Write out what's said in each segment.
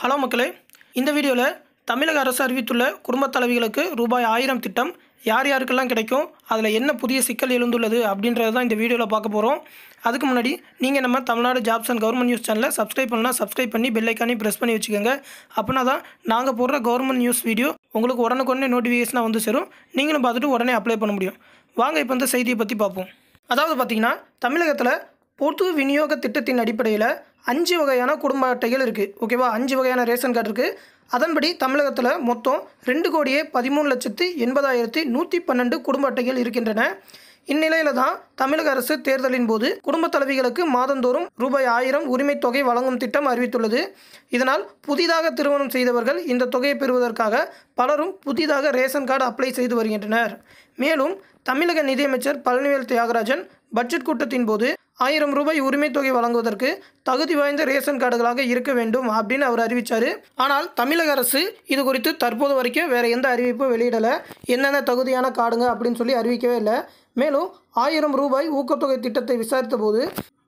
hello மக்களே இந்த வீடியோவில் தமிழக அரசு அறிவித்துள்ள குடும்பத் தலைவிகளுக்கு ரூபாய் ஆயிரம் திட்டம் யார் யாருக்கெல்லாம் கிடைக்கும் அதில் என்ன புதிய சிக்கல் எழுந்துள்ளது அப்படின்றது தான் இந்த வீடியோவில் பார்க்க போகிறோம் அதுக்கு முன்னாடி நீங்கள் நம்ம Tamil Nadu jobs and government news சேனலில் சப்ஸ்கிரைப் பண்ணால் சப்ஸ்கிரைப் பண்ணி பெல்லைக்கானே ப்ரெஸ் பண்ணி வச்சுக்கோங்க அப்படின்னா தான் நாங்கள் போடுற கவர்மெண்ட் நியூஸ் வீடியோ உங்களுக்கு உடனுக்குடனே நோட்டிஃபிகேஷனாக வந்து சேரும் நீங்களும் பார்த்துட்டு உடனே அப்ளை பண்ண முடியும் வாங்க இப்போ இந்த செய்தியை பற்றி பார்ப்போம் அதாவது பார்த்திங்கன்னா தமிழகத்தில் பொது விநியோக திட்டத்தின் அடிப்படையில் அஞ்சு வகையான குடும்ப அட்டைகள் இருக்குது ஓகேவா அஞ்சு வகையான ரேஷன் கார்டு இருக்குது அதன்படி தமிழகத்தில் மொத்தம் ரெண்டு கோடியே பதிமூணு லட்சத்து எண்பதாயிரத்தி நூற்றி பன்னெண்டு குடும்ப அட்டைகள் இருக்கின்றன இந்நிலையில் தான் தமிழக அரசு தேர்தலின் போது குடும்ப தலைவிகளுக்கு மாதந்தோறும் ரூபாய் ஆயிரம் உரிமைத் தொகை வழங்கும் திட்டம் அறிவித்துள்ளது இதனால் புதிதாக திருமணம் செய்தவர்கள் இந்த தொகையை பெறுவதற்காக பலரும் புதிதாக ரேஷன் கார்டு அப்ளை செய்து வருகின்றனர் மேலும் தமிழக நிதியமைச்சர் பழனிவேல் தியாகராஜன் பட்ஜெட் கூட்டத்தின் போது ஆயிரம் ரூபாய் உரிமை தொகை வழங்குவதற்கு தகுதி வாய்ந்த ரேஷன் கார்டுகளாக இருக்க வேண்டும் அப்படின்னு அவர் அறிவித்தார் ஆனால் தமிழக அரசு இது குறித்து தற்போது வரைக்கும் வேறு எந்த அறிவிப்பும் வெளியிடலை என்னென்ன தகுதியான கார்டுங்க அப்படின்னு சொல்லி அறிவிக்கவே இல்லை மேலும் ஆயிரம் ரூபாய் ஊக்கத்தொகை திட்டத்தை விசாரித்தபோது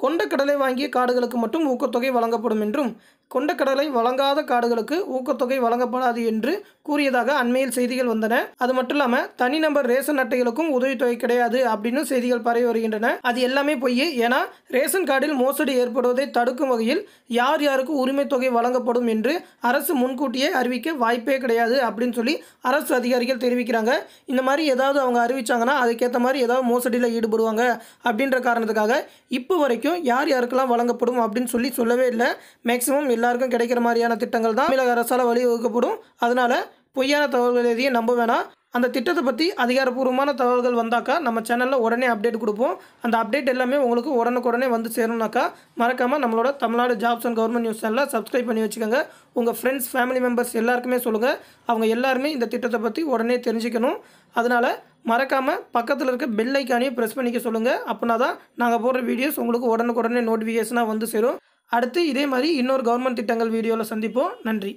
கொண்டக்கடலை வாங்கிய காடுகளுக்கு மட்டும் ஊக்கத்தொகை வழங்கப்படும் என்றும் கொண்டக்கடலை வழங்காத காடுகளுக்கு ஊக்கத்தொகை வழங்கப்படாது என்று கூறியதாக அண்மையில் செய்திகள் வந்தன அது மட்டும் இல்லாமல் தனிநபர் ரேஷன் அட்டைகளுக்கும் உதவித்தொகை கிடையாது அப்படின்னு செய்திகள் பரவி வருகின்றன அது எல்லாமே பொய் ஏன்னா ரேஷன் கார்டில் மோசடி ஏற்படுவதை தடுக்கும் வகையில் யார் யாருக்கு உரிமை தொகை வழங்கப்படும் என்று அரசு முன்கூட்டியே அறிவிக்க வாய்ப்பே கிடையாது அப்படின்னு சொல்லி அரசு அதிகாரிகள் தெரிவிக்கிறாங்க இந்த மாதிரி ஏதாவது அவங்க அறிவிச்சாங்கன்னா அதுக்கேற்ற மாதிரி ஏதாவது யாரெல்லாம் மோசடியில் ஈடுபடுவாங்க அப்படின்ற காரணத்துக்காக இப்போ வரைக்கும் யார் யாருக்கெல்லாம் வழங்கப்படும் அப்படின்னு சொல்லி சொல்லவே இல்லை மேக்ஸிமம் எல்லாருக்கும் கிடைக்கிற மாதிரியான திட்டங்கள் தான் தமிழக அரசால் வழிவகுக்கப்படும் அதனால் பொய்யான தகவல்கள் எதையும் நம்ப வேணாம் அந்த திட்டத்தை பற்றி அதிகாரப்பூர்வமான தகவல்கள் வந்தாக்கா நம்ம சேனலில் உடனே அப்டேட் கொடுப்போம் அந்த அப்டேட் எல்லாமே உங்களுக்கு உடனுக்குடனே வந்து சேரணும்னாக்கா மறக்காமல் நம்மளோட Tamil Nadu jobs and government news சேனலில் சப்ஸ்கிரைப் பண்ணி வச்சுக்கோங்க உங்கள் ஃப்ரெண்ட்ஸ் ஃபேமிலி மெம்பர்ஸ் எல்லாருக்குமே சொல்லுங்கள் அவங்க எல்லாருமே இந்த திட்டத்தை பற்றி உடனே தெரிஞ்சுக்கணும் அதனால் மறக்காமல் பக்கத்தில் இருக்க பெல் ஐக்கானையும் ப்ரெஸ் பண்ணிக்க சொல்லுங்கள் அப்படின்னா தான் நாங்கள் போடுற வீடியோஸ் உங்களுக்கு உடனுக்குடனே நோட்டிஃபிகேஷனாக வந்து சேரும் அடுத்து இதே மாதிரி இன்னொரு கவர்மெண்ட் திட்டங்கள் வீடியோவில் சந்திப்போம் நன்றி